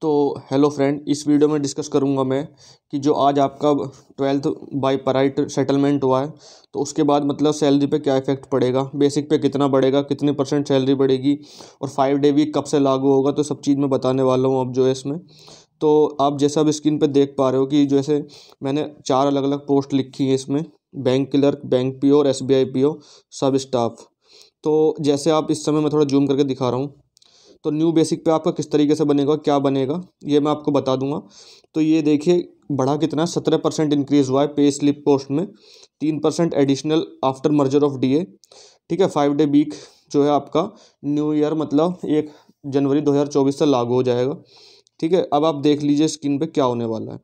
तो hello friend इस video में डिस्कस करूंगा मैं कि जो आज आपका ट्वेल्थ बाई पराइट सेटलमेंट हुआ है तो उसके बाद मतलब सैलरी पे क्या इफेक्ट पड़ेगा बेसिक पे कितना बढ़ेगा कितने परसेंट सैलरी बढ़ेगी और फाइव डे वीक कब से लागू होगा तो सब चीज़ मैं बताने वाला हूँ अब जो है इसमें तो आप जैसा अब स्क्रीन पर देख पा रहे हो कि जैसे मैंने चार अलग अलग पोस्ट लिखी है इसमें बैंक क्लर्क बैंक पी और एस बी सब स्टाफ तो जैसे आप इस समय मैं थोड़ा जूम करके दिखा रहा हूँ तो न्यू बेसिक पे आपका किस तरीके से बनेगा क्या बनेगा ये मैं आपको बता दूंगा तो ये देखिए बढ़ा कितना सत्रह परसेंट इंक्रीज़ हुआ है पे स्लिप पोस्ट में तीन percent additional after merger of D ठीक है फाइव डे वीक जो है आपका न्यू ईयर मतलब एक जनवरी चौबीस से लागू हो जाएगा ठीक है अब आप देख लीजिए स्क्रीन पर क्या होने वाला है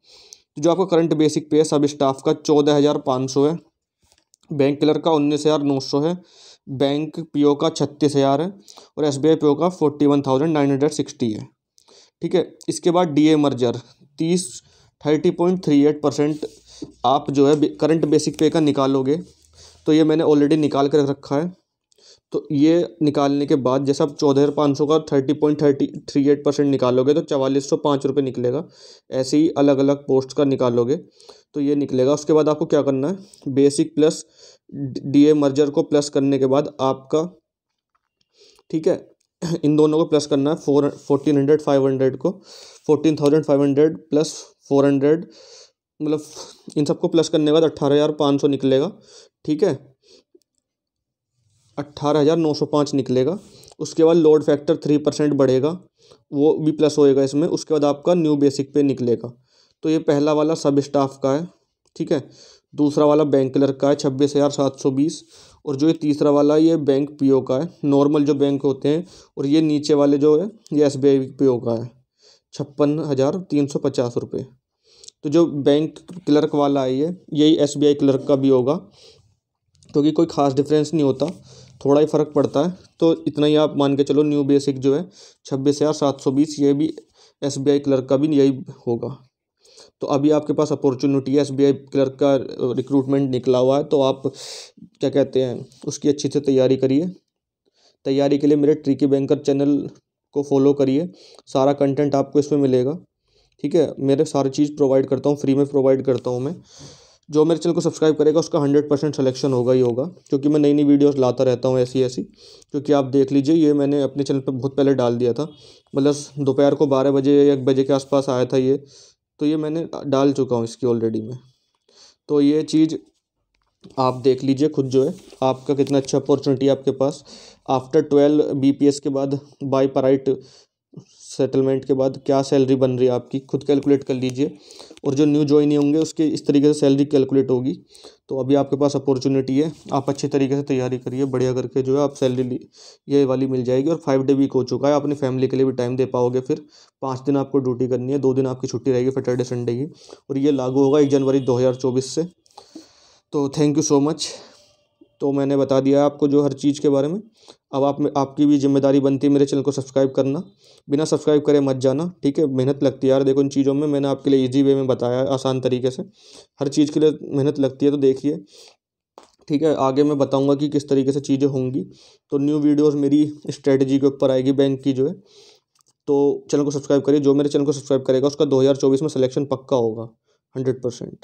तो जो आपका करंट बेसिक पे है सब स्टाफ का चौदह हज़ार पाँच सौ है बैंक क्लर्क का उन्नीस हज़ार नौ सौ है बैंक पीओ का छत्तीस हज़ार है और एस बी आई का forty one thousand nine hundred sixty है ठीक है इसके बाद डी ए मर्जर तीस thirty point three eight percent आप जो है करंट बेसिक पे का निकालोगे तो ये मैंने ऑलरेडी निकाल कर रखा है तो ये निकालने के बाद जैसा आप चौदह हज़ार पाँच सौ का thirty point thirty three eight percent निकालोगे तो चवालीस सौ पाँच रुपये निकलेगा ऐसे ही अलग अलग पोस्ट का निकालोगे तो ये निकलेगा उसके बाद आपको क्या करना है basic plus D A merger को प्लस करने के बाद आपका ठीक है इन दोनों को प्लस करना है four fourteen hundred five hundred को fourteen thousand five hundred plus four hundred मतलब इन सबको प्लस करने के बाद अट्ठारह हज़ार पाँच सौ निकलेगा ठीक है अट्ठारह हज़ार नौ सौ पाँच निकलेगा उसके बाद लोड फैक्टर थ्री परसेंट बढ़ेगा वो भी प्लस होएगा इसमें उसके बाद आपका न्यू बेसिक पे निकलेगा तो ये पहला वाला सब स्टाफ का है ठीक है दूसरा वाला बैंक क्लर्क का है छब्बीस हज़ार सात सौ बीस और जो ये तीसरा वाला ये बैंक पीओ का है नॉर्मल जो बैंक होते हैं और ये नीचे वाले जो है ये एस बी का है छप्पन हज़ार तीन सौ पचास रुपये तो जो बैंक क्लर्क वाला है ये यही एस बी आई क्लर्क का भी होगा क्योंकि कोई ख़ास डिफरेंस नहीं होता थोड़ा ही फ़र्क पड़ता है तो इतना ही आप मान के चलो न्यू बेसिक जो है छब्बीस हज़ार सात सौ बीस ये भी एस बी आई क्लर्क का भी यही होगा तो अभी आपके पास अपॉर्चुनिटी है एस बी आई क्लर्क का रिक्रूटमेंट निकला हुआ है तो आप क्या कहते हैं उसकी अच्छी से तैयारी करिए तैयारी के लिए मेरे ट्रिकी बैंकर चैनल को फॉलो करिए सारा कंटेंट आपको इसमें मिलेगा ठीक है मेरे सारी चीज़ प्रोवाइड करता हूँ फ्री में प्रोवाइड करता हूँ मैं जो मेरे चैनल को सब्सक्राइब करेगा उसका हंड्रेड परसेंट सलेक्शन होगा ही होगा क्योंकि मैं नई नई वीडियोस लाता रहता हूँ ऐसी ऐसी क्योंकि आप देख लीजिए ये मैंने अपने चैनल पर बहुत पहले डाल दिया था मतलब दोपहर को बारह बजे या एक बजे के आसपास आया था ये तो ये मैंने डाल चुका हूँ इसकी ऑलरेडी मैं तो ये चीज़ आप देख लीजिए खुद जो है आपका कितना अच्छा अपॉर्चुनिटी आपके पास आफ्टर ट्वेल्व बी के बाद बाई पराइट सेटलमेंट के बाद क्या सैलरी बन रही है आपकी खुद कैलकुलेट कर लीजिए और जो न्यू ज्वाइनी होंगे उसके इस तरीके से सैलरी कैलकुलेट होगी तो अभी आपके पास अपॉर्चुनिटी है आप अच्छे तरीके से तैयारी करिए बढ़िया करके जो है आप सैलरी ये वाली मिल जाएगी और फाइव डे वीक हो चुका है अपनी फैमिली के लिए भी टाइम दे पाओगे फिर पाँच दिन आपको ड्यूटी करनी है दो दिन आपकी छुट्टी रहेगी सैटरडे संडे की और ये लागू होगा एक जनवरी दो से तो थैंक यू सो मच तो मैंने बता दिया आपको जो हर चीज़ के बारे में अब आप में आपकी भी जिम्मेदारी बनती है मेरे चैनल को सब्सक्राइब करना बिना सब्सक्राइब करे मत जाना ठीक है मेहनत लगती है यार देखो इन चीज़ों में मैंने आपके लिए ईजी वे में बताया आसान तरीके से हर चीज़ के लिए मेहनत लगती है तो देखिए ठीक है आगे मैं बताऊँगा कि किस तरीके से चीज़ें होंगी तो न्यू वीडियोज़ मेरी स्ट्रेटजी के ऊपर आएगी बैंक की जो है तो चैनल को सब्सक्राइब करिए जो मेरे चैनल को सब्सक्राइब करेगा उसका दो में सिलेक्शन पक्का होगा हंड्रेड परसेंट